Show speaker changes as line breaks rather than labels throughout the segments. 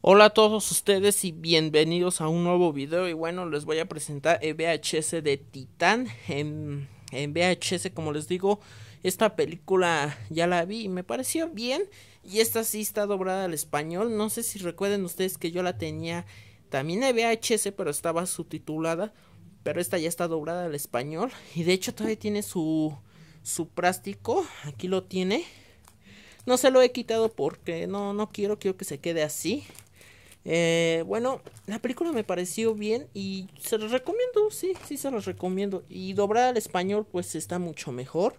Hola a todos ustedes y bienvenidos a un nuevo video y bueno les voy a presentar el VHS de Titán en, en VHS como les digo esta película ya la vi y me pareció bien y esta sí está doblada al español no sé si recuerden ustedes que yo la tenía también en pero estaba subtitulada pero esta ya está doblada al español y de hecho todavía tiene su su plástico aquí lo tiene no se lo he quitado porque no no quiero quiero que se quede así eh, bueno, la película me pareció bien y se los recomiendo, sí, sí se los recomiendo. Y doblada al español pues está mucho mejor.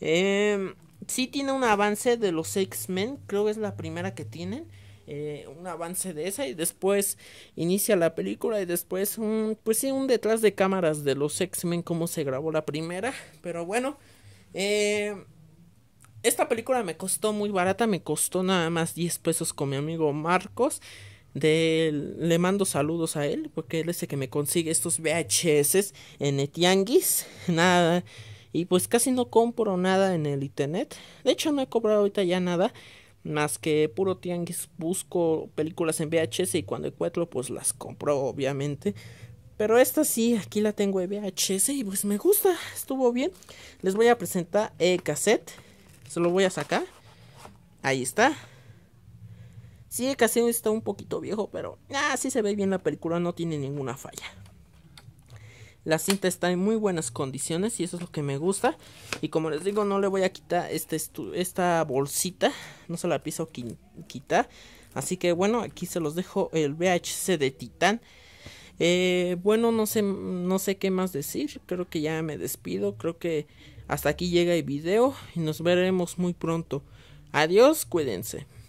Em, sí tiene un avance de los X-Men, creo que es la primera que tienen. Eh, un avance de esa y después inicia la película y después un, pues sí, un detrás de cámaras de los X-Men, como se grabó la primera. Pero bueno, em, esta película me costó muy barata, me costó nada más 10 pesos con mi amigo Marcos le mando saludos a él, porque él es el que me consigue estos VHS en Etianguis. Nada. Y pues casi no compro nada en el internet. De hecho, no he cobrado ahorita ya nada. Más que puro tianguis busco películas en VHS y cuando encuentro pues las compro obviamente. Pero esta sí, aquí la tengo en VHS y pues me gusta, estuvo bien. Les voy a presentar el cassette. Se lo voy a sacar. Ahí está. Sí, el está un poquito viejo, pero así ah, se ve bien la película, no tiene ninguna falla. La cinta está en muy buenas condiciones y eso es lo que me gusta. Y como les digo, no le voy a quitar este esta bolsita, no se la piso, quitar. Así que bueno, aquí se los dejo el VHC de Titán. Eh, bueno, no sé, no sé qué más decir. Creo que ya me despido. Creo que hasta aquí llega el video y nos veremos muy pronto. Adiós, cuídense.